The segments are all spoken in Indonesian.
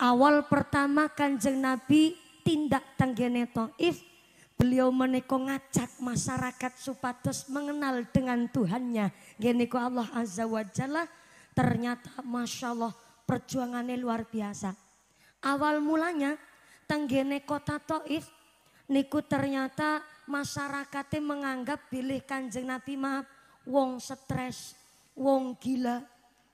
awal pertama kanjeng Nabi tindak tanggene if beliau meniko ngajak masyarakat supados mengenal dengan Tuhannya. Geniko Allah Azza wa Jalla ternyata Masya Allah perjuangannya luar biasa. Awal mulanya tanggene kota Taif niku ternyata masyarakatnya menganggap pilih kanjeng Nabi maaf wong stres, wong gila,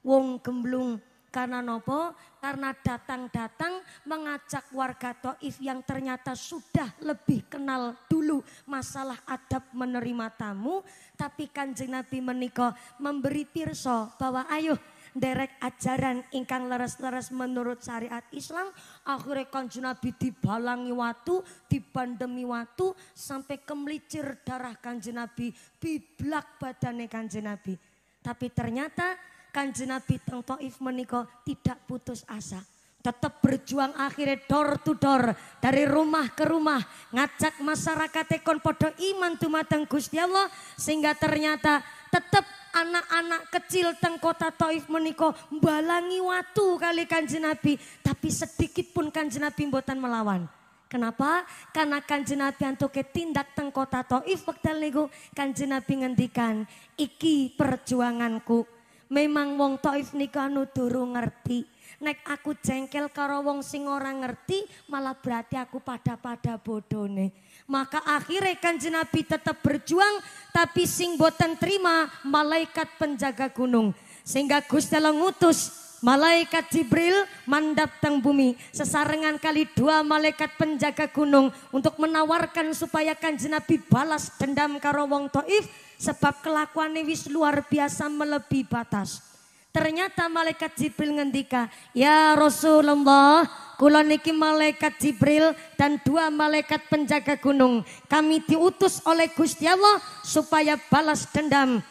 wong gemblung, karena nopo? Karena datang-datang mengajak warga Toif yang ternyata sudah lebih kenal dulu masalah adab menerima tamu. Tapi kanjeng Nabi menikah memberi pirso bahwa ayo derek ajaran ingkang leres-leres menurut syariat Islam akhirnya kanjeng Nabi dibalangi waktu, dibandemi waktu sampai kemlicir darah kanjeng Nabi biblak badane kanjeng Nabi tapi ternyata kanjeng Nabi teng Taif menika tidak putus asa tetap berjuang akhirnya door to door dari rumah ke rumah ngajak masyarakat ekon podo iman tumateng Gusti Allah sehingga ternyata tetap anak-anak kecil teng kota Taif meniko balangi watu kali kanjeng Nabi tapi sedikit pun kanjeng Nabi mboten melawan Kenapa? Karena kanjeng Nabi ke tindak teng kota Taif wekdal niku kanjeng Nabi ngendikan iki perjuanganku memang wong Toif nika anu durung ngerti. Nek aku jengkel karo wong sing ora ngerti, malah berarti aku pada-pada nih. Maka akhirnya kanjeng Nabi tetap berjuang, tapi sing boten terima malaikat penjaga gunung. Sehingga Gusti ngutus Malaikat Jibril mandap teng bumi sesarengan kali dua malaikat penjaga gunung untuk menawarkan supaya kanjeng Nabi balas dendam karo wong Toif. Sebab kelakuannya wis luar biasa melebihi batas. Ternyata malaikat Jibril ngendika, "Ya Rasulullah, kula niki malaikat Jibril dan dua malaikat penjaga gunung. Kami diutus oleh Gusti Allah supaya balas dendam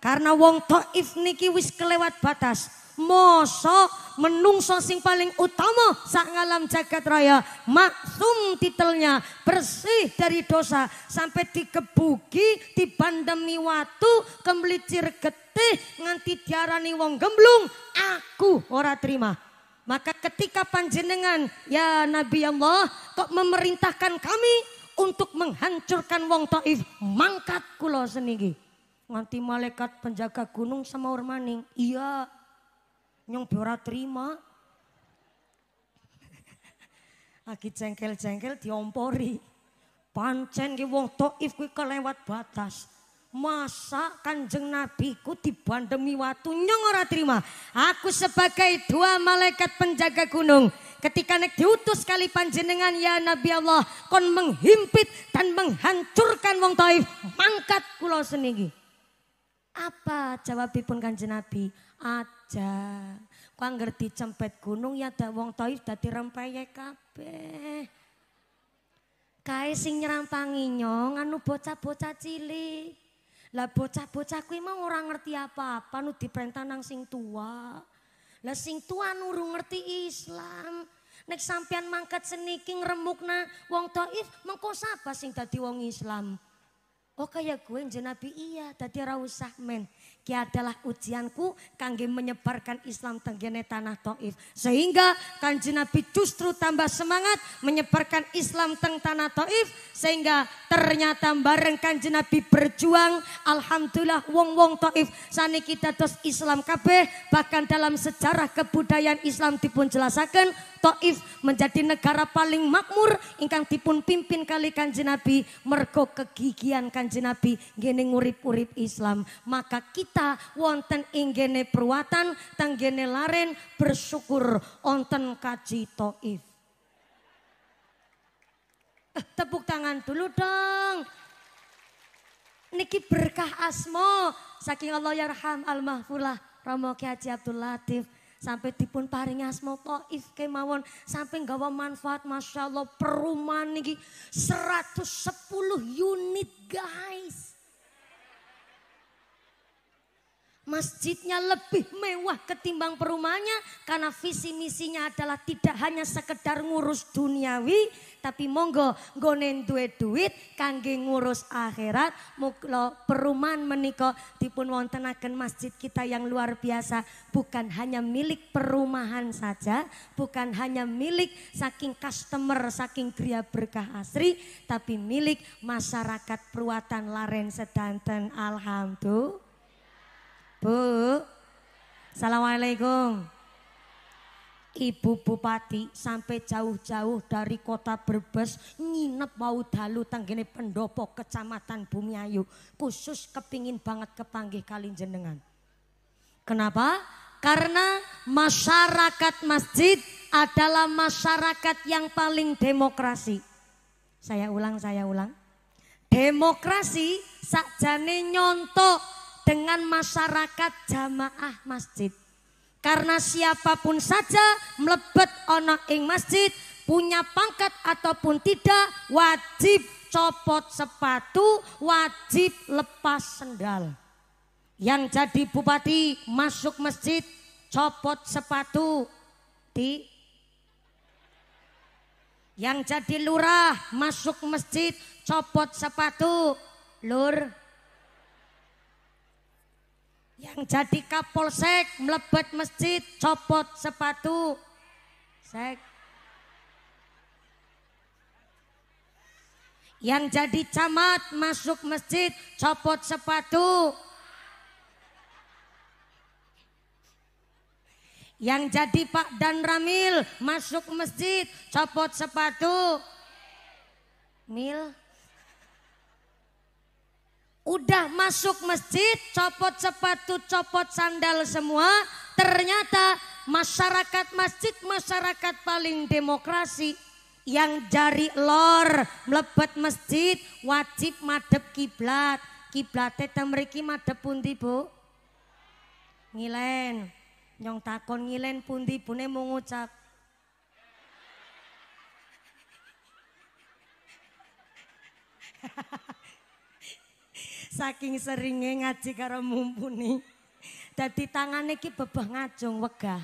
karena wong Thaif niki wis kelewat batas. Moso menungso sing paling utama sak ngalam jagat raya maksum titelnya bersih dari dosa sampai dikebuki dibandemi watu kemelicir getih nganti diarani wong gemblung aku ora terima maka ketika panjenengan ya Nabi Allah kok memerintahkan kami untuk menghancurkan wong Taif, mangkat kula seniki. Nganti malaikat penjaga gunung sama urmaning. Iya, nyong ora terima. Lagi cengkel cengkel diompori. Pancen ki wong toif kuwi kelewat batas. Masa Kanjeng Nabi ku dibandemi watu nyong ora terima. Aku sebagai dua malaikat penjaga gunung ketika nek diutus kali panjenengan ya Nabi Allah kon menghimpit dan menghancurkan wong Taif mangkat kulau seninggi. apa jawabipun kanjeng Nabi aja. Kok ngerti cempet gunung ya dak wong toif dadi rempeye kabeh. Kae sing nyerampangi nyong anu bocah-bocah cilik. Lah bocah-bocah kuwi mau orang ngerti apa-apa nu diperintah nang sing tua. Lah sing tua nurung ngerti Islam. Nek sampean mangkat seniki ngremukna wong Taif mengko sapa sing dadi wong Islam? Oh kaya gue jeneng Nabi iya dadi ora usah men. Ki adalah ujianku kangge menyebarkan Islam tenggene tanah Taif. Sehingga Kanjeng Nabi justru tambah semangat menyebarkan Islam teng tanah Taif sehingga ternyata bareng Kanjeng Nabi berjuang alhamdulillah wong-wong Taif sani kita terus Islam kabeh bahkan dalam sejarah kebudayaan Islam dipun jelasaken Taif menjadi negara paling makmur ingkang dipun pimpin kali Kanjeng Nabi mergo kegigihan Kanjeng Nabi ngene ngurip-urip Islam maka kita kita wonten inggene perwatan tanggene laren bersyukur onten kaji toif. Eh, tepuk tangan dulu dong. Niki berkah asmo saking Allah yarham al Romo Kiai Abdul Latif sampai dipun paring asmo toif kemawon sampai gawa manfaat masya Allah perumahan niki 110 unit guys Masjidnya lebih mewah ketimbang perumahannya karena visi misinya adalah tidak hanya sekedar ngurus duniawi tapi monggo gonen duwe duit kangge ngurus akhirat muklo perumahan menika dipun wontenaken masjid kita yang luar biasa bukan hanya milik perumahan saja bukan hanya milik saking customer saking kria berkah asri tapi milik masyarakat perwatan Laren Sedanten alhamdulillah Bu, Assalamualaikum. Ibu Bupati sampai jauh-jauh dari kota Brebes nginep mau dalu tanggini pendopo kecamatan Bumiayu khusus kepingin banget kepanggih kali jenengan. Kenapa? Karena masyarakat masjid adalah masyarakat yang paling demokrasi. Saya ulang, saya ulang. Demokrasi sakjane nyontok dengan masyarakat jamaah masjid. Karena siapapun saja melebet onok ing masjid punya pangkat ataupun tidak wajib copot sepatu, wajib lepas sendal. Yang jadi bupati masuk masjid copot sepatu di yang jadi lurah masuk masjid copot sepatu lur yang jadi kapolsek melebet masjid copot sepatu. Sek. Yang jadi camat masuk masjid copot sepatu. Yang jadi Pak Dan Ramil masuk masjid copot sepatu. Mil. Udah masuk masjid, copot sepatu, copot sandal semua. Ternyata masyarakat masjid, masyarakat paling demokrasi. Yang jari lor melebet masjid wajib madep kiblat. Kiblate temriki madep pundi, Bu? Ngilen. Nyong takon ngilen pundi bune mau ngucap. saking seringe ngaji karo mumpuni. Dadi tangane iki bebah ngajung wegah.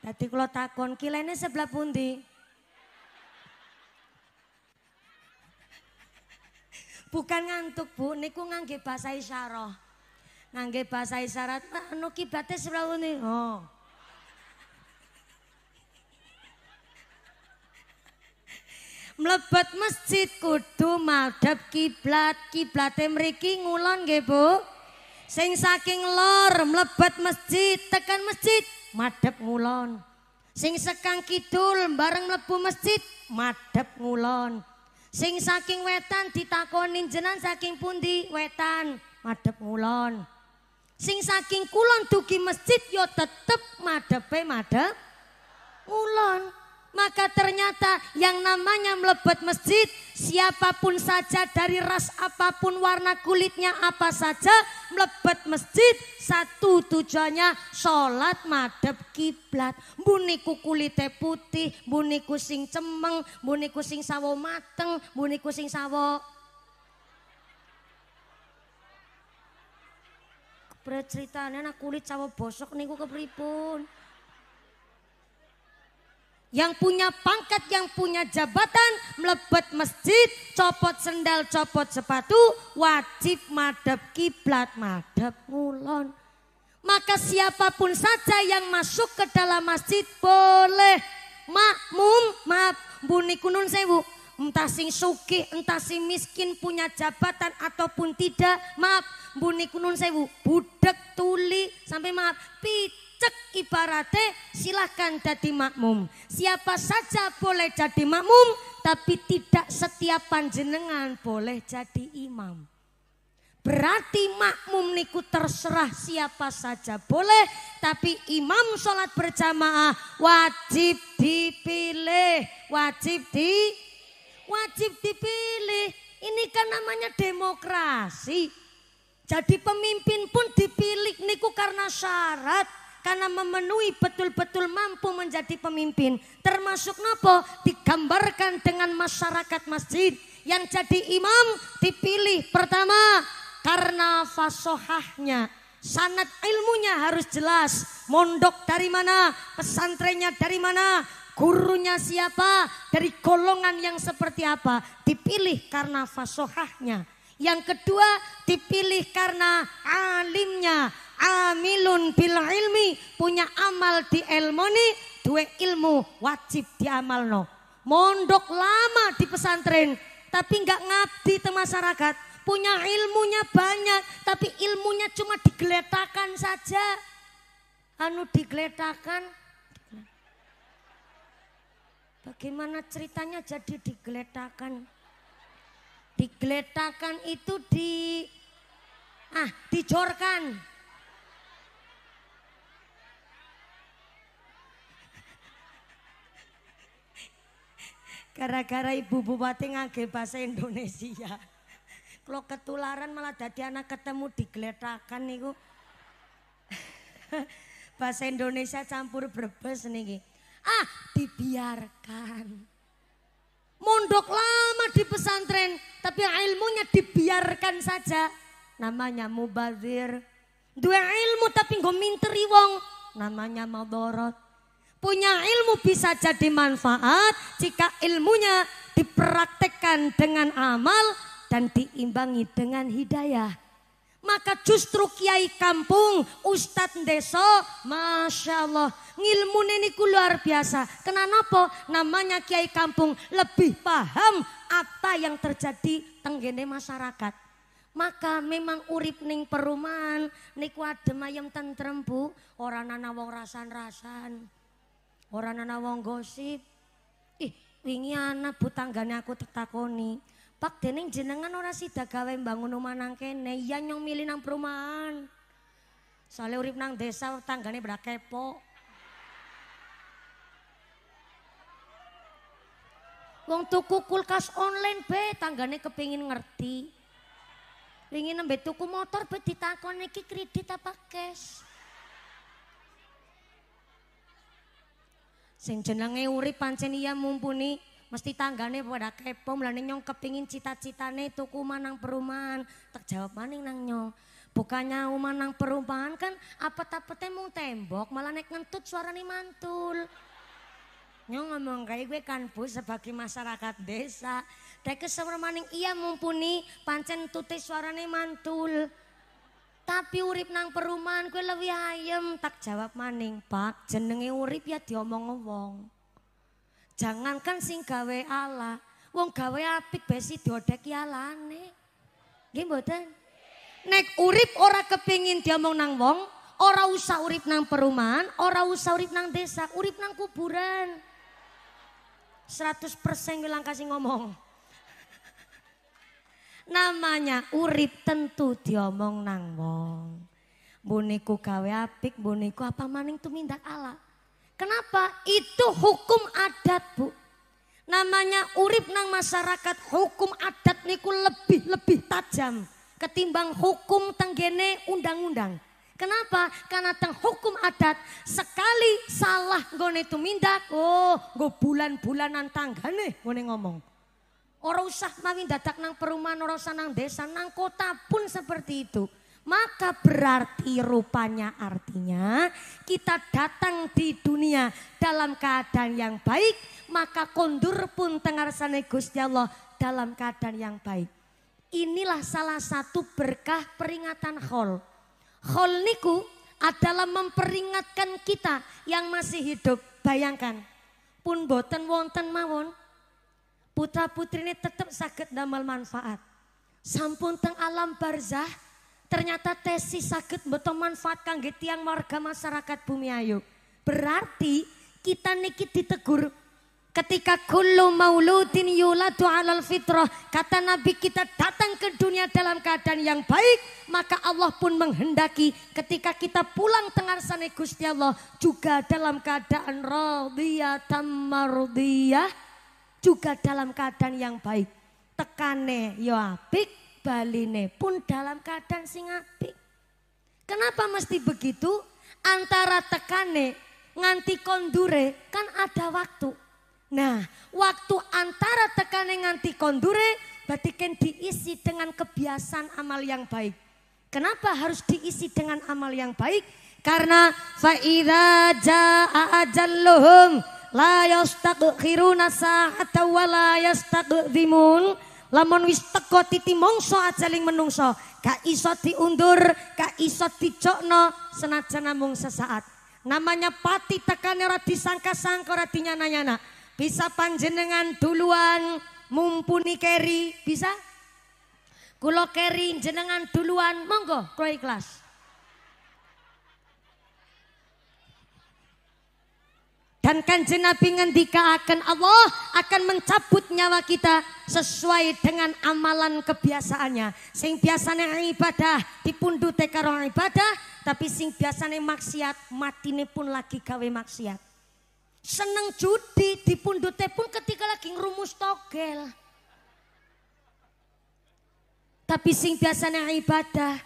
Dadi kula takon kilene sebelah pundi? Bukan ngantuk, Bu. Niku ngangge basa isyarah. Ngangge basa isyarat anu kibate sebelah pundi? Oh. mlebet masjid kudu madhep kiblat kiblate mriki ngulon nggih Bu sing saking lor mlebet masjid tekan masjid madhep ngulon sing sekang kidul bareng mlebu masjid madhep ngulon sing saking wetan ditakoni jenengan saking pundi wetan madhep ngulon sing saking kulon dugi masjid yo tetep madhepe madhep ngulon madep. maka ternyata yang namanya melebat masjid siapapun saja dari ras apapun warna kulitnya apa saja melebat masjid satu tujuannya sholat madep kiblat buniku kulite putih buniku sing cemeng buniku sing sawo mateng buniku sing sawo Berat nak kulit sawo bosok niku kepripun yang punya pangkat, yang punya jabatan, melebet masjid, copot sendal, copot sepatu, wajib madep kiblat, madep ngulon. Maka siapapun saja yang masuk ke dalam masjid boleh makmum, maaf, buni kunun sewu. Entah sing suki, entah sing miskin punya jabatan ataupun tidak, maaf, buni kunun sewu, budak tuli, sampai maaf, pit Cek ibarate silahkan jadi makmum. Siapa saja boleh jadi makmum, tapi tidak setiap panjenengan boleh jadi imam. Berarti makmum niku terserah siapa saja boleh, tapi imam sholat berjamaah wajib dipilih, wajib di, wajib dipilih. Ini kan namanya demokrasi. Jadi pemimpin pun dipilih niku karena syarat karena memenuhi betul-betul mampu menjadi pemimpin. Termasuk nopo digambarkan dengan masyarakat masjid yang jadi imam dipilih pertama karena fasohahnya sanat ilmunya harus jelas mondok dari mana pesantrennya dari mana gurunya siapa dari golongan yang seperti apa dipilih karena fasohahnya yang kedua dipilih karena alimnya amilun bil ilmi punya amal di ilmu nih dua ilmu wajib di no mondok lama di pesantren tapi nggak ngabdi ke masyarakat punya ilmunya banyak tapi ilmunya cuma digeletakan saja anu digeletakan bagaimana ceritanya jadi digeletakan digeletakan itu di ah dijorkan Gara-gara ibu bupati ngage bahasa Indonesia. Kalau ketularan malah dadi anak ketemu digeletakan niku. bahasa Indonesia campur brebes niki. Ah, dibiarkan. Mondok lama di pesantren, tapi ilmunya dibiarkan saja. Namanya mubazir. Dua ilmu tapi gue minteri wong. Namanya madorot. Punya ilmu bisa jadi manfaat jika ilmunya dipraktekkan dengan amal dan diimbangi dengan hidayah. Maka justru kiai kampung, ustadz deso, masya Allah, ngilmu ini luar biasa. Kenapa namanya kiai kampung lebih paham apa yang terjadi tenggene masyarakat. Maka memang urip ning perumahan niku adem ayem tentrem Bu, orang nanawong rasan-rasan. Orang anak wong gosip. Ih, wingi anak butanggane aku tetakoni. Pak Deneng jenengan ora sida gawe bangun rumah nang kene, iya nyong milih nang perumahan. Soale urip nang desa tanggane pada kepo. Wong tuku kulkas online be tanggane kepingin ngerti. Wingi nembe tuku motor be ditakoni iki kredit apa cash? Sing jenenge urip pancen iya mumpuni mesti tanggane pada kepo mlane nyong kepingin cita-citane tuku manang perumahan. terjawab maning nang nyong. Bukannya nang perumahan kan apa apetnya mung tembok malah nek ngentut suarane mantul. Nyong ngomong kayak gue kan bu sebagai masyarakat desa. Dek maning iya mumpuni pancen tutis suarane mantul. Tapi urip nang perumahan kue lebih ayem. Tak jawab maning pak, jenenge urip ya diomong ngomong, Jangankan sing gawe ala, wong gawe apik besi diodek ya lani, Gimboten? Nek urip ora kepingin diomong nang wong, ora usah urip nang perumahan, ora usah urip nang desa, urip nang kuburan. 100% bilang kasih ngomong. Namanya urip tentu diomong nang wong. Buniku gawe apik, buniku apa maning minta Allah. Kenapa? Itu hukum adat, Bu. Namanya urip nang masyarakat, hukum adat niku lebih-lebih tajam ketimbang hukum tenggene undang-undang. Kenapa? Karena teng hukum adat sekali salah gone mindak oh, go bulan-bulanan tangga nih gone ngomong. Ora usah mawi dadak nang perumahan, ora usah nang desa, nang kota pun seperti itu. Maka berarti rupanya artinya kita datang di dunia dalam keadaan yang baik, maka kondur pun tengar sana Gusti Allah dalam keadaan yang baik. Inilah salah satu berkah peringatan khol. Khol niku adalah memperingatkan kita yang masih hidup. Bayangkan, pun boten wonten mawon putra ini tetap sakit damal manfaat. Sampun teng alam barzah ternyata tesis sakit betul manfaat kangge tiang warga masyarakat bumi ayu. Berarti kita niki ditegur ketika kullu mauludin yuladu alal fitrah kata nabi kita datang ke dunia dalam keadaan yang baik maka Allah pun menghendaki ketika kita pulang tengar sana Gusti Allah juga dalam keadaan radiyatan mardiyah juga dalam keadaan yang baik. Tekane yo apik, baline pun dalam keadaan sing apik. Kenapa mesti begitu? Antara tekane nganti kondure kan ada waktu. Nah, waktu antara tekane nganti kondure berarti kan diisi dengan kebiasaan amal yang baik. Kenapa harus diisi dengan amal yang baik? Karena faida jaa ajalluhum la yastaqkhiruna sa'ata wa la yastaqdimun lamun wis teko titi mongso ajaling menungso gak iso diundur gak iso dicokno senajan namung sesaat namanya pati tekan ora disangka-sangka ora dinyana-nyana bisa panjenengan duluan mumpuni keri bisa Kulo keri jenengan duluan monggo kula ikhlas Dan kan Nabi ngendika akan Allah akan mencabut nyawa kita sesuai dengan amalan kebiasaannya. Sing biasanya ibadah dipundute karo ibadah, tapi sing biasanya maksiat matine pun lagi gawe maksiat. Seneng judi dipundute pun ketika lagi ngerumus togel. Tapi sing biasanya ibadah,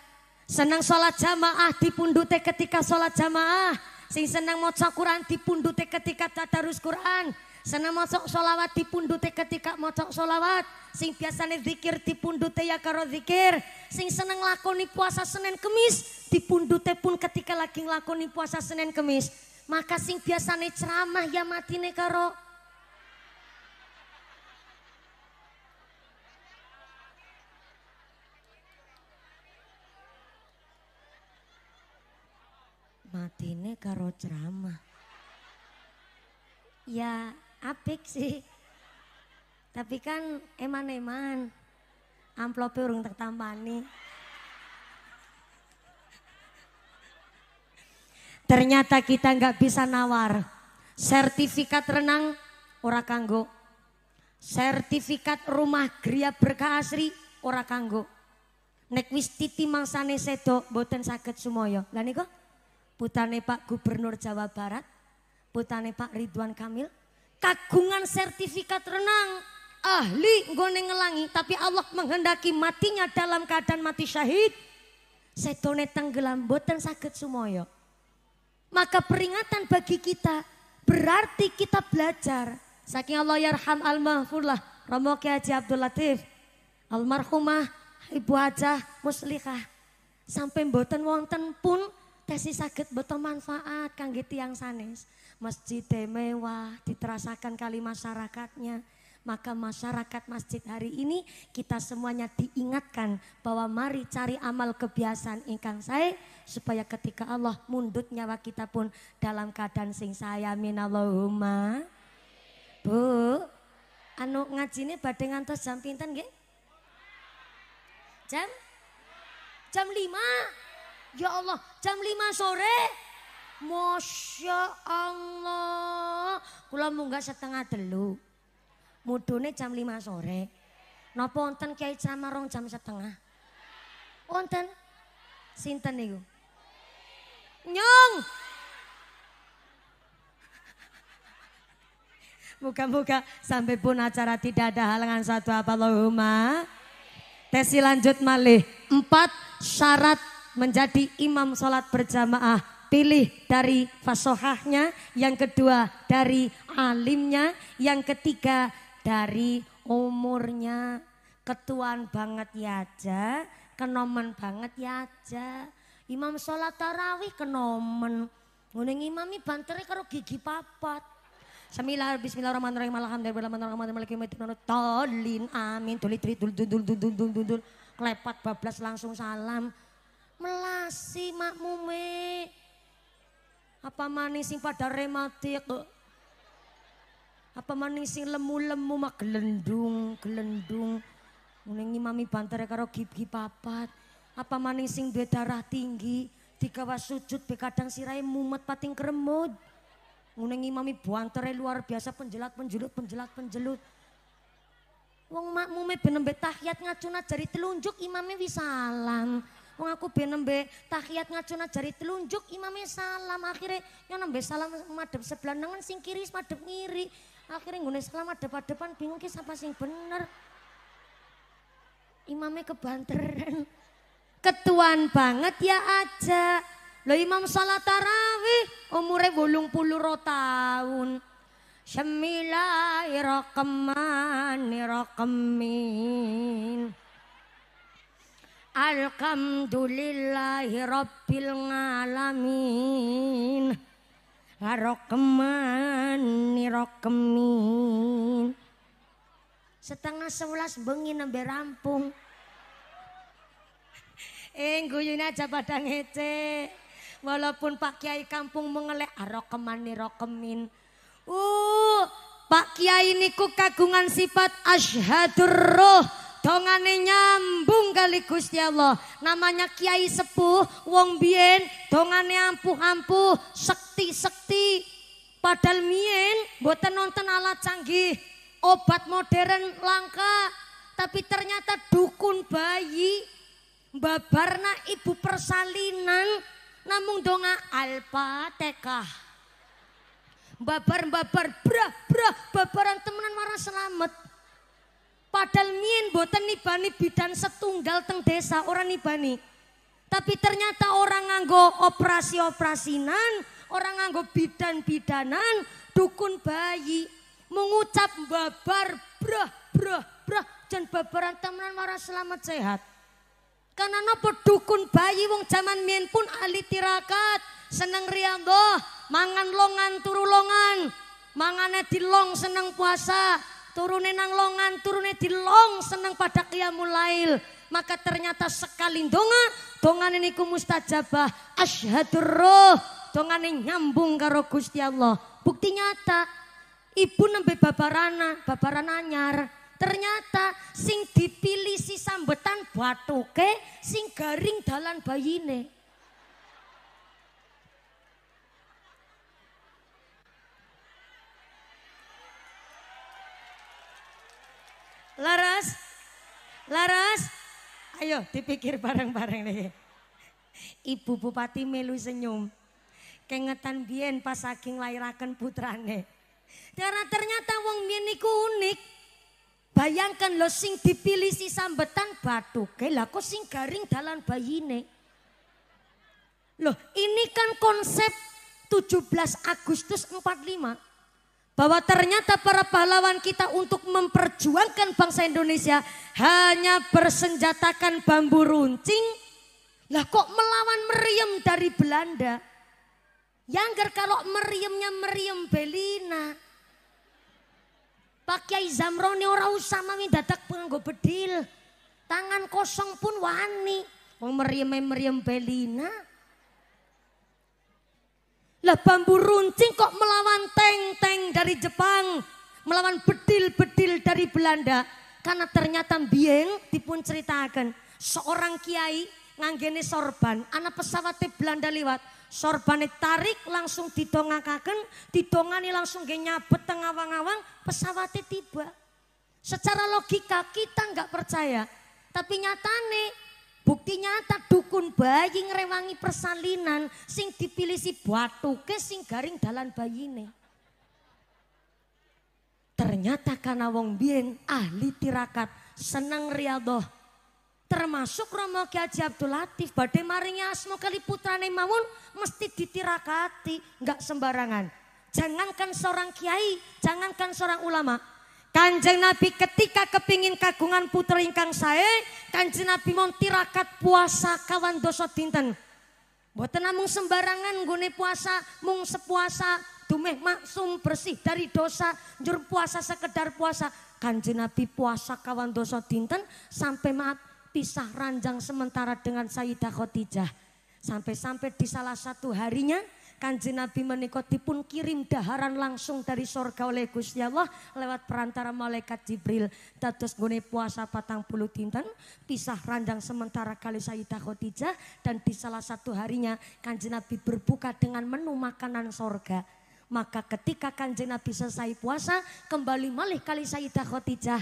senang sholat jamaah dipundute ketika sholat jamaah, sing seneng maca Quran dipundute ketika tadarus Quran seneng maca solawat dipundute ketika maca solawat sing biasane zikir dipundute ya karo zikir sing seneng lakoni puasa Senin Kemis dipundute pun ketika lagi lakoni puasa Senin Kemis maka sing biasane ceramah ya matine karo matine karo ceramah. Ya apik sih. Tapi kan eman-eman. Amplopnya urung tak Ternyata kita nggak bisa nawar. Sertifikat renang ora kanggo. Sertifikat rumah gria berkah asri ora kanggo. Nek wis titi mangsane sedo boten saged sumoyo. Lah niku putane Pak Gubernur Jawa Barat, putane Pak Ridwan Kamil, kagungan sertifikat renang ahli ngone ngelangi tapi Allah menghendaki matinya dalam keadaan mati syahid setone tenggelam boten sakit sumoyo maka peringatan bagi kita berarti kita belajar saking Allah yarham al mahfurlah romo Haji Abdul Latif almarhumah ibu hajah muslihah sampai boten wonten pun tesi sakit betul manfaat gitu yang sanes. Masjid e mewah diterasakan kali masyarakatnya. Maka masyarakat masjid hari ini kita semuanya diingatkan bahwa mari cari amal kebiasaan ingkang saya supaya ketika Allah mundut nyawa kita pun dalam keadaan sing saya minallahumma. Bu, anu ngaji ini badeng ngantos jam pinten gak Jam jam lima Ya Allah, jam 5 sore? Masya Allah. Kula munggah setengah telu. Mudune jam 5 sore. Napa wonten Kiai rong jam setengah? Wonten sinten niku? Nyong. Moga-moga sampai pun acara tidak ada halangan satu apa Allahumma. Tesi lanjut malih. Empat syarat menjadi imam sholat berjamaah pilih dari fasohahnya, yang kedua dari alimnya, yang ketiga dari umurnya. Ketuan banget ya aja, kenomen banget ya aja. Imam sholat tarawih kenomen. Nguning imami banteri karo gigi papat. Samilah bismillahirrahmanirrahim alhamdulillahirrahmanirrahim tolin amin tulit tulit dul dul dul dul dul dul dul klepat bablas langsung salam melasi me Apa manis sing pada rematik? Ya, Apa manis sing lemu-lemu mak gelendung, gelendung. Mending mami banter karo gigi papat. Apa manis sing duwe darah tinggi, digawa sujud bekadang sirai mumat mumet pating kremut. Mending mami bantere luar biasa penjelat penjelut penjelat penjelut. Wong makmume ben benem tahiyat ngacuna jari telunjuk imame wis Wong aku ben nembe tahiyat ngacuna jari telunjuk imamnya salam akhirnya yang nembe salam madep sebelah nengen sing kiri madep ngiri. Akhirnya nggone salam madep depan bingung ki sapa sing bener. imamnya kebanteran. Ketuan banget ya aja. Lo imam salat tarawih umure 80 tahun. Bismillahirrahmanirrahim. Alhamdulillahi Rabbil Alamin Arokemani rokemin Setengah sebelas bengi nambah rampung Eh guyun aja pada ngece Walaupun Pak Kiai kampung mengelek Arokemani rokemin Uh Pak Kiai niku kagungan sifat ashadur roh Tongane nyambung kali Gusti Allah. Namanya Kiai Sepuh, wong biyen dongane ampuh-ampuh, sekti-sekti. Padahal mien mboten nonton alat canggih, obat modern langka, tapi ternyata dukun bayi babarna ibu persalinan namung donga alpatekah babar babar brah brah babaran temenan marah selamat Padahal mien boten nibani bidan setunggal teng desa orang nibani. Tapi ternyata orang nganggo operasi-operasinan, orang nganggo bidan-bidanan, dukun bayi mengucap babar brah brah brah dan babaran temenan marah selamat sehat. Karena nopo dukun bayi wong zaman mien pun ahli tirakat, seneng riambo, mangan longan turu longan, mangane dilong seneng puasa, turune nang longan, turune di long seneng pada qiyamul lail. Maka ternyata sekali donga, ini ku mustajabah. Asyhadur roh, ini nyambung karo Gusti Allah. Bukti nyata, ibu nembe babarana, babarana nyar Ternyata sing dipilih si sambetan batuke, sing garing dalan bayine. Laras, Laras, ayo dipikir bareng-bareng nih. Ibu Bupati melu senyum. Kengetan bien pas saking lahirakan putrane. Karena ternyata wong biyen niku unik. Bayangkan lo sing dipilih si sambetan batu, lah kok sing garing dalan bayine. Loh ini kan konsep 17 Agustus 45 bahwa ternyata para pahlawan kita untuk memperjuangkan bangsa Indonesia hanya bersenjatakan bambu runcing. Lah kok melawan meriam dari Belanda? yang Yangger kalau meriamnya meriam Belina. pakai Kiai Zamroni ora usah mami dadak penganggo bedil. Tangan kosong pun wani. mau meriam meriam Belina. Lah bambu runcing kok melawan teng-teng dari Jepang, melawan bedil-bedil dari Belanda. Karena ternyata bieng dipun ceritakan seorang kiai nganggene sorban, anak pesawat Belanda lewat Sorban tarik langsung didongakakan. didongani langsung genya nyabet awang-awang, Pesawat tiba. Secara logika kita nggak percaya, tapi nyatane Bukti nyata dukun bayi ngerewangi persalinan sing dipilih si batuke sing garing dalan bayine. Ternyata karena wong Bien ahli tirakat seneng riyadhah. Termasuk Romo Ki Haji Abdul Latif badhe maringi asma kali putrane mawon mesti ditirakati, nggak sembarangan. Jangankan seorang kiai, jangankan seorang ulama, Kanjeng Nabi ketika kepingin kagungan putra ingkang saya, Kanjeng Nabi mau tirakat puasa kawan dosa dinten. Buatan namung sembarangan gune puasa, mung sepuasa dumeh maksum bersih dari dosa, jur puasa sekedar puasa. Kanjeng Nabi puasa kawan dosa dinten sampai maaf pisah ranjang sementara dengan Sayyidah Khotijah. Sampai-sampai di salah satu harinya Kanjeng Nabi menikah dipun kirim daharan langsung dari sorga oleh Gusti Allah lewat perantara malaikat Jibril. Dados gune puasa patang puluh dinten, pisah randang sementara kali Sayyidah Khadijah dan di salah satu harinya Kanji Nabi berbuka dengan menu makanan sorga. Maka ketika kanjeng Nabi selesai puasa, kembali malih kali Sayyidah Khadijah.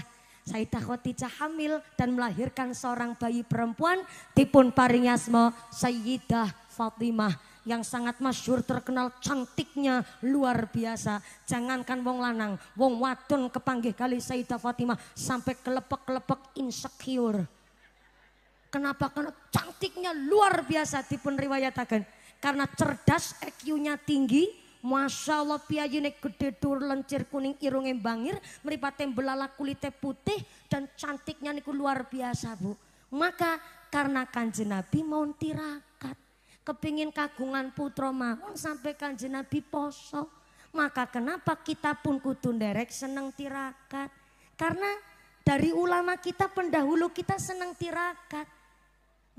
Sayyidah Khadijah hamil dan melahirkan seorang bayi perempuan, dipun paringi asma Sayyidah Fatimah yang sangat masyur terkenal cantiknya luar biasa. Jangankan wong lanang, wong wadon kepanggih kali Sayyidah Fatimah sampai kelepek-kelepek insecure. Kenapa? Karena cantiknya luar biasa dipun riwayatakan. Karena cerdas EQ-nya tinggi, Masya Allah piyayine gede dur lencir kuning irunge bangir, meripate belala kulite putih dan cantiknya niku luar biasa bu. Maka karena kanjeng Nabi mau tirakat kepingin kagungan putra mawon sampai kanjeng Nabi poso. Maka kenapa kita pun kudu nderek seneng tirakat? Karena dari ulama kita pendahulu kita seneng tirakat.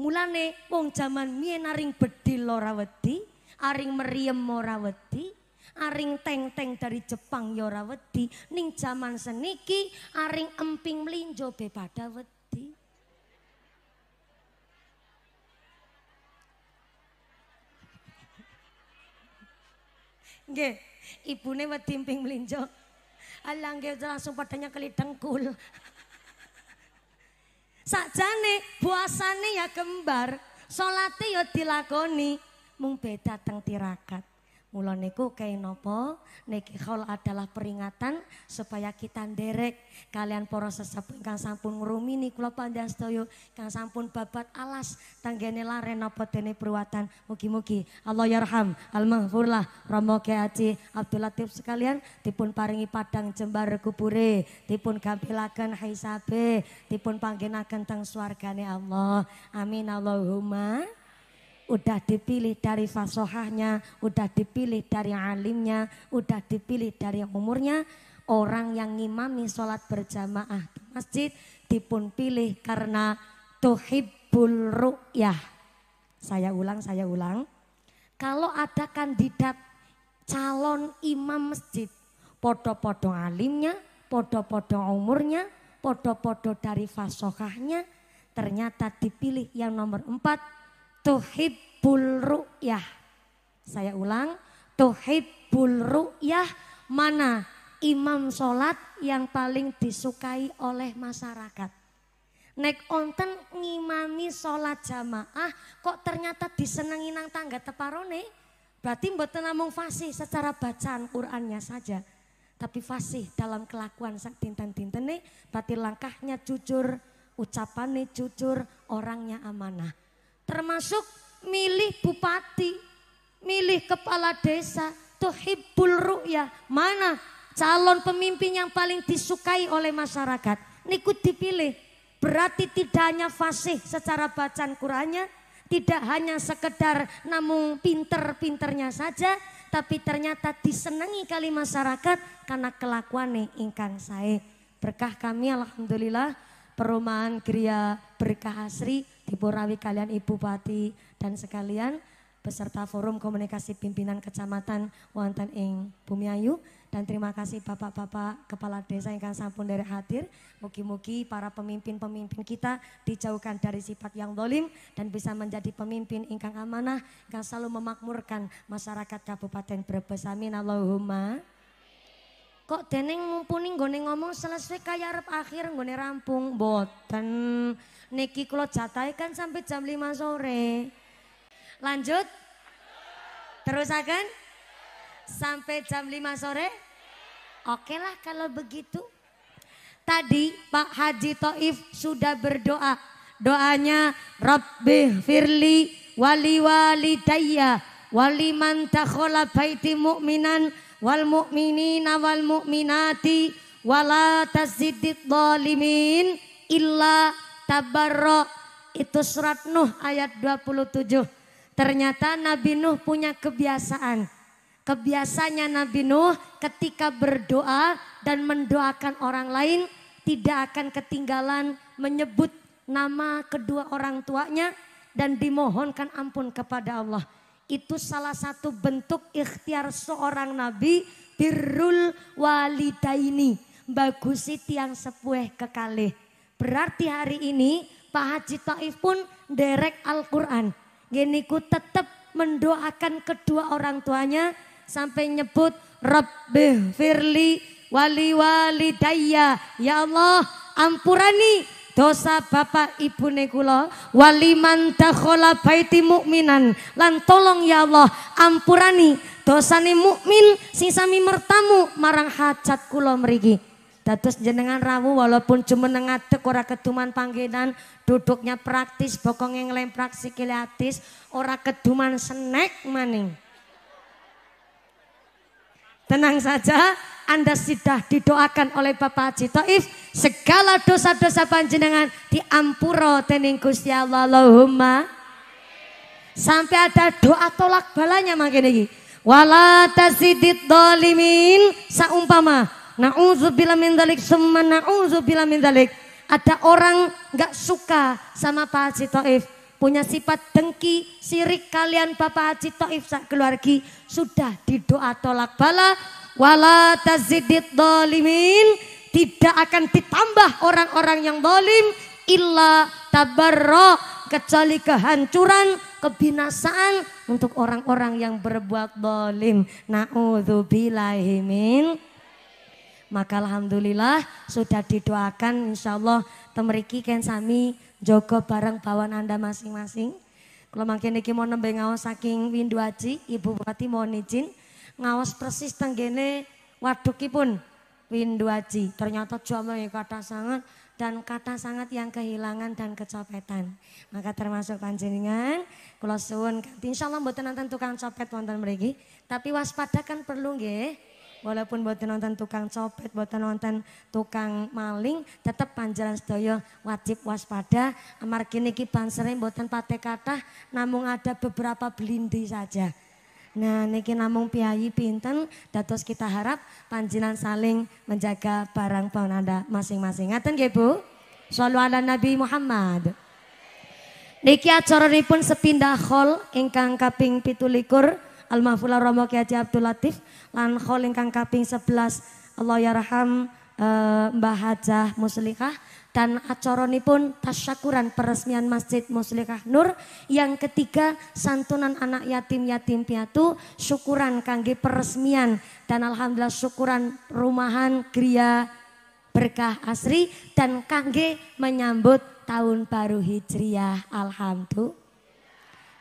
Mulane wong zaman mie naring bedil lora wedi, aring meriem mora wedi, aring teng-teng dari Jepang yora ya wedi, ning zaman seniki aring emping melinjo be wedi. Nggih. Ibune wedi ping mlinjo. Alah nggih langsung padanya kali dengkul. Sakjane puasane ya kembar, salate ya dilakoni, mung beda teng tirakat. Mula niku kei nopo, niki khol adalah peringatan supaya kita nderek. Kalian para sesepuh kang sampun ngrumini kula panjenengan sedaya kang sampun babat alas tanggene lare nopo dene perwatan. Mugi-mugi Allah yarham al maghfurlah Romo Kiai Abdul Latif sekalian dipun paringi padang jembar kubure, dipun gampilaken hisabe, dipun panggenaken tang swargane Allah. Amin Allahumma udah dipilih dari fasohahnya, udah dipilih dari alimnya, udah dipilih dari umurnya, orang yang ngimami sholat berjamaah di masjid dipun pilih karena tuhibbul ru'yah. Saya ulang, saya ulang. Kalau ada kandidat calon imam masjid, podo-podo alimnya, podo-podo umurnya, podo-podo dari fasohahnya, ternyata dipilih yang nomor empat tuhibbul ru'yah. Saya ulang, tuhibbul ru'yah mana imam sholat yang paling disukai oleh masyarakat. Nek onten ngimami sholat jamaah kok ternyata disenangi nang tangga teparone. Berarti mboten namung fasih secara bacaan Qurannya saja. Tapi fasih dalam kelakuan sak dinten nih. berarti langkahnya jujur, ucapannya jujur, orangnya amanah termasuk milih bupati, milih kepala desa, tuhibbul ru'ya. Mana calon pemimpin yang paling disukai oleh masyarakat? Nikut dipilih. Berarti tidak hanya fasih secara bacaan Qurannya, tidak hanya sekedar namun pinter-pinternya saja, tapi ternyata disenangi kali masyarakat karena kelakuannya ingkang saya. Berkah kami Alhamdulillah perumahan kria Berkah Asri Dipurawi kalian Ibu Pati dan sekalian beserta forum komunikasi pimpinan kecamatan wonten ing Bumiayu dan terima kasih bapak-bapak kepala desa yang sampun dari hadir mugi-mugi para pemimpin-pemimpin kita dijauhkan dari sifat yang dolim dan bisa menjadi pemimpin ingkang amanah yang selalu memakmurkan masyarakat Kabupaten Brebes amin Allahumma kok deneng mumpuni nggone ngomong selesai kaya arep akhir ngone rampung boten niki kulo jatai kan sampai jam lima sore lanjut terus akan sampai jam lima sore oke lah kalau begitu tadi Pak Haji Toif sudah berdoa doanya Rabbi firli wali wali daya wali mantah takhala baiti mu'minan wal mu'minina wal mu'minati wala tazidid zalimin illa tabarra itu surat Nuh ayat 27 ternyata Nabi Nuh punya kebiasaan kebiasaannya Nabi Nuh ketika berdoa dan mendoakan orang lain tidak akan ketinggalan menyebut nama kedua orang tuanya dan dimohonkan ampun kepada Allah itu salah satu bentuk ikhtiar seorang nabi birrul walidaini bagusi tiang sepueh kekali. Berarti hari ini Pak Haji Taif pun derek Al-Quran. Geniku tetap mendoakan kedua orang tuanya sampai nyebut Rabbih Firli wali wali daya Ya Allah ampurani dosa bapak ibu kula waliman dakhala baiti mukminan lan tolong ya Allah ampurani dosane mukmin sing sami mertamu marang hajat kulo merigi. dados jenengan rawu walaupun cuma ngadeg ora keduman panggilan duduknya praktis bokonge nglemprak sikile atis ora keduman senek maning Tenang saja, Anda sudah didoakan oleh Bapak Haji Taif. Segala dosa-dosa panjenengan diampuro tening Gusti Allah Allahumma. Sampai ada doa tolak balanya makin lagi. Wala tasidid dolimin saumpama. Na'udzubillah min dalik summa na'udzubillah min dalik. Ada orang nggak suka sama Pak Haji Taif punya sifat dengki, sirik kalian Bapak Haji Toif keluarga keluarga sudah didoa tolak bala wala tazidid dolimin tidak akan ditambah orang-orang yang dolim illa tabarro kecuali kehancuran kebinasaan untuk orang-orang yang berbuat dolim na'udzubillahimin maka alhamdulillah sudah didoakan insyaallah temeriki kensami sami Jogo bareng bawaan Anda masing-masing. Kalau makin niki mau nembeng ngawas saking Windu Aji, Ibu Bupati mohon izin ngawas persis tenggene wadukipun Windu Aji. Ternyata jamae ya kata sangat dan kata sangat yang kehilangan dan kecopetan. Maka termasuk panjenengan, kula suwun kanthi insyaallah buat nonton tukang copet wonten mriki, tapi waspada kan perlu nggih walaupun buat nonton tukang copet, buat nonton tukang maling, tetap panjalan sedaya wajib waspada. Amar kini ki panserin buatan pate kata, namung ada beberapa belindi saja. Nah niki namun piayi pinten dados kita harap panjalan saling menjaga barang pohon ada masing-masing. Ngaten ya Bu? Shallu ala Nabi Muhammad. Niki acara pun sepindah hall ingkang kaping pitulikur Al mahfula Romo Ki Abdul Latif lan Kholing Kang kaping 11 Allah yarham uh, eh, Mbah Hajah Muslikah dan pun tasyakuran peresmian Masjid Muslikah Nur. Yang ketiga santunan anak yatim-yatim piatu, syukuran kangge peresmian dan alhamdulillah syukuran rumahan gria berkah asri dan kangge menyambut tahun baru Hijriah. Alhamdulillah.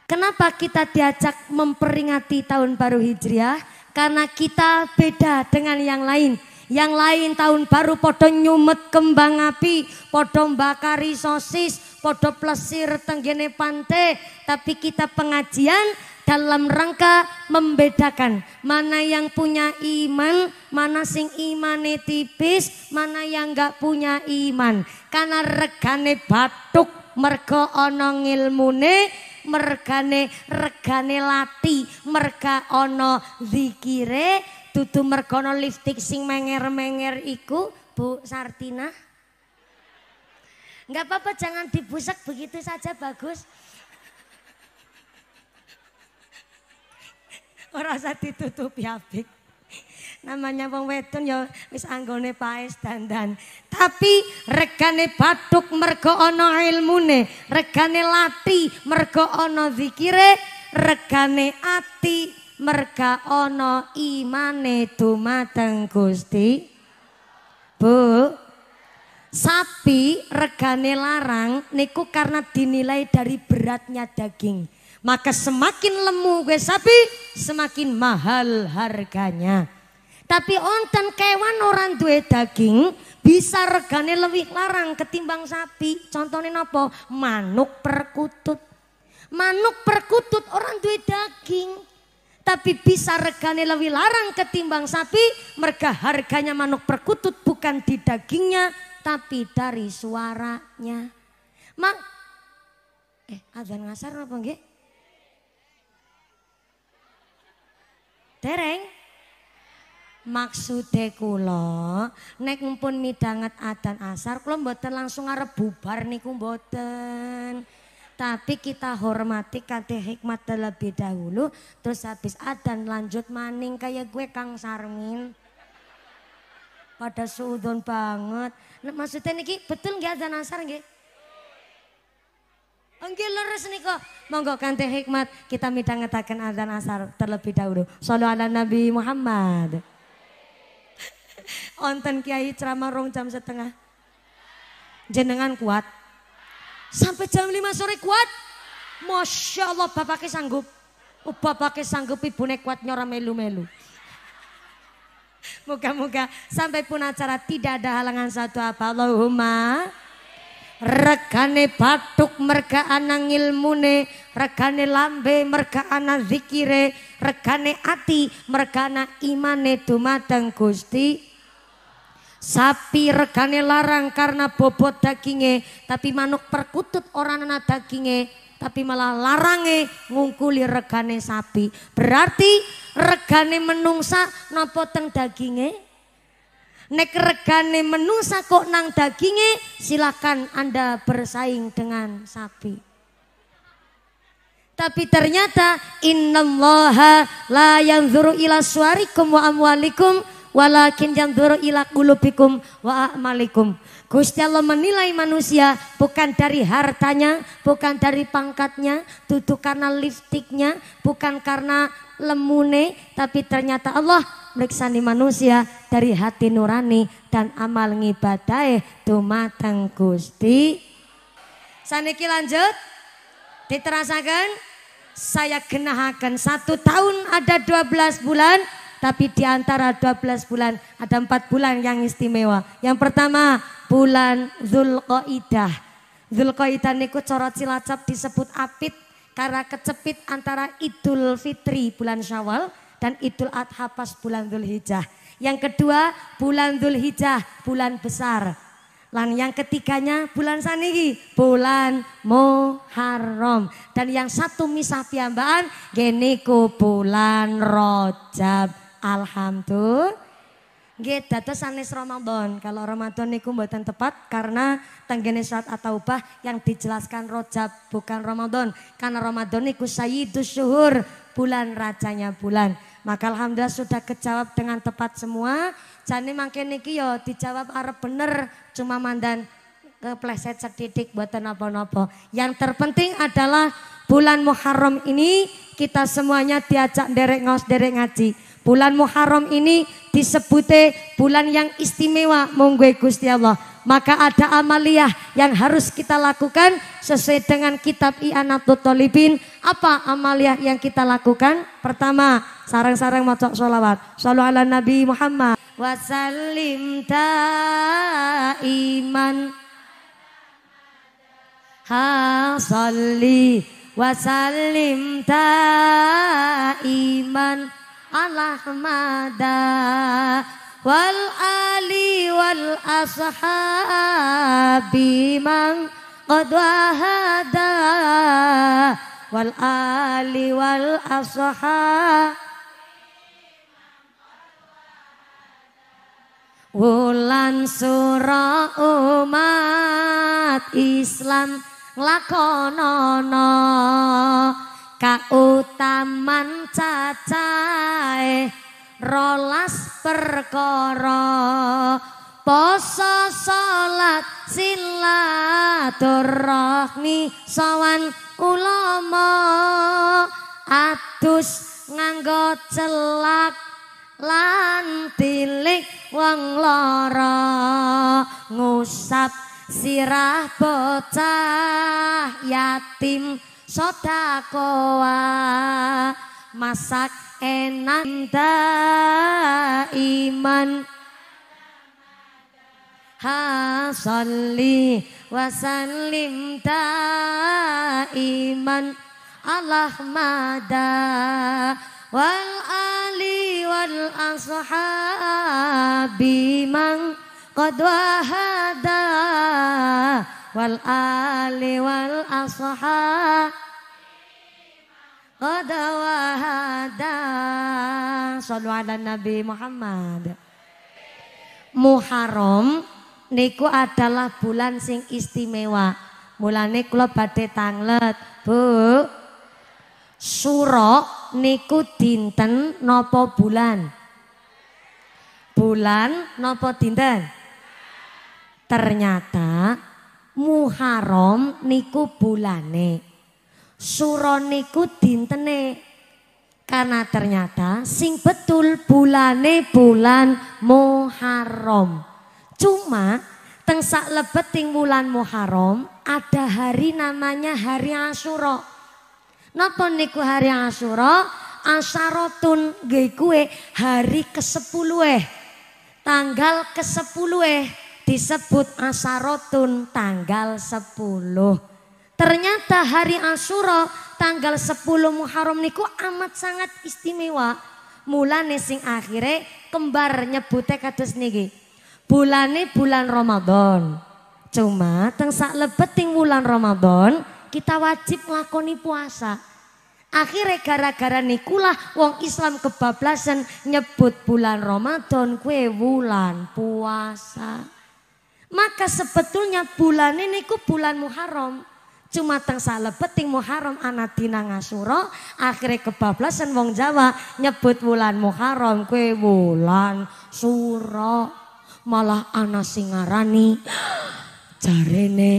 Kenapa kita diajak memperingati tahun baru Hijriah? Karena kita beda dengan yang lain. Yang lain tahun baru podo nyumet kembang api, podo bakar sosis, podo plesir tenggene pantai. Tapi kita pengajian dalam rangka membedakan mana yang punya iman, mana sing imane tipis, mana yang gak punya iman. Karena regane batuk mergo onong ngilmune mergane regane lati merga ana zikire dudu mergono lipstik sing menger-menger iku Bu Sartina Enggak apa-apa jangan dibusak begitu saja bagus Ora usah ditutupi habis namanya wong wedon ya wis anggone paes dandan. Tapi regane batuk mergo ana ilmune, regane lati mergo ana zikire, regane ati merga ana imane dumateng Gusti. Bu, sapi regane larang niku karena dinilai dari beratnya daging. Maka semakin lemu gue sapi, semakin mahal harganya. Tapi onten kewan orang duwe daging bisa regane lebih larang ketimbang sapi. Contohnya apa? Manuk perkutut. Manuk perkutut orang duwe daging. Tapi bisa regane lebih larang ketimbang sapi. Merga harganya manuk perkutut bukan di dagingnya tapi dari suaranya. Mak eh azan ngasar apa nggih? Tereng. Maksude kula nek mumpun midhanget adan asar kula mboten langsung ngarep bubar niku mboten. Tapi kita hormati kante hikmat terlebih dahulu terus habis adan lanjut maning kayak gue Kang Sarmin. Pada suudon banget. maksudnya niki betul nggak adzan asar nggih? Enggih leres niko. Monggo kante hikmat kita midhangetaken adan asar terlebih dahulu. Shallu ala Nabi Muhammad. Onten Kiai ceramah rong jam setengah. Jenengan kuat. Sampai jam 5 sore kuat. Masya Allah bapaknya sanggup. Oh, bapaknya sanggup ibu ibune kuat nyora melu-melu. Moga-moga sampai pun acara tidak ada halangan satu apa. Allahumma rekane batuk merga anang ilmune rekane lambe merga anang zikire rekane ati merga anang imane dumateng kusti Sapi regane larang karena bobot dagingnya, tapi manuk perkutut orang anak dagingnya, tapi malah larange ngungkuli regane sapi. Berarti regane menungsa nopo teng dagingnya. Nek regane menungsa kok nang dagingnya? silakan Anda bersaing dengan sapi. Tapi ternyata innallaha la yanzuru ila suarikum wa amwalikum walakin yang yanzuru ila qulubikum wa a'malikum. Gusti Allah menilai manusia bukan dari hartanya, bukan dari pangkatnya, duduk karena liftiknya, bukan karena lemune, tapi ternyata Allah meriksani manusia dari hati nurani dan amal ngibadai dumateng Gusti. Saniki lanjut, diterasakan, saya genahakan satu tahun ada dua belas bulan, tapi di antara 12 bulan ada empat bulan yang istimewa. Yang pertama bulan Zulqaidah. Zulqaidah niku cara Cilacap disebut apit karena kecepit antara Idul Fitri bulan Syawal dan Idul Adha pas bulan Zulhijjah. Yang kedua bulan Zulhijjah, bulan besar. Lan yang ketiganya bulan saniki, bulan Muharram. Dan yang satu misah piambaan geniku bulan Rojab. Alhamdulillah. gitu. dados sanes Ramadan. Kalau Ramadan niku buatan tepat karena tenggene surat atau bah yang dijelaskan Rojab bukan Ramadan. Karena Ramadan niku itu syuhur, bulan rajanya bulan. Maka alhamdulillah sudah kejawab dengan tepat semua. Jadi makin niki yo ya dijawab arep bener cuma mandan kepleset setitik buatan apa-apa. Yang terpenting adalah bulan Muharram ini kita semuanya diajak derek ngos derek ngaji. Bulan Muharram ini disebute bulan yang istimewa monggo Gusti Allah. Maka ada amaliah yang harus kita lakukan sesuai dengan kitab I'anatut Tolibin. Apa amaliah yang kita lakukan? Pertama, sarang-sarang maca sholawat. sholawat ala Nabi Muhammad. Wasallim ta'iman. Ha salli wasallim ta'iman al-ahmada wal ali wal ashabi man qad wahada wal ali wal ashabi Wulan sura umat Islam nglakonana kautaman cacai, rolas perkara poso salat silaturahmi sawan ulama Adus nganggo celak lan tilik wong lara ngusap sirah bocah yatim sodakoa masak enak iman sallim da iman Allah mada wal ali wal ashabi mang qad wahada wal ali wal ashab qad wahada sallu ala nabi Muhammad Muharram niku adalah bulan sing istimewa mulane kula badhe tanglet Bu Suro niku dinten nopo bulan bulan nopo dinten ternyata Muharram niku bulane. Suro niku dintene. Karena ternyata sing betul bulane bulan Muharram. Cuma teng sak lebeting bulan Muharram ada hari namanya hari Asuro. Napa niku hari Asuro, Asyaratun nggih kuwe hari ke tanggal ke disebut asarotun tanggal 10. Ternyata hari Asyura tanggal 10 Muharram niku amat sangat istimewa. Mulane sing akhirnya kembar nyebute kados niki. Bulane bulan Ramadan. Cuma teng sak lebeting bulan Ramadan kita wajib nglakoni puasa. Akhirnya gara-gara nikulah wong Islam kebablasan nyebut bulan Ramadan kue bulan puasa. Maka sebetulnya bulan ini ku bulan Muharram. Cuma tang salebet ting Muharram ana dina Ngasura kebablasan wong Jawa nyebut bulan Muharram Kue bulan Suro. Malah anak Singarani cari jarene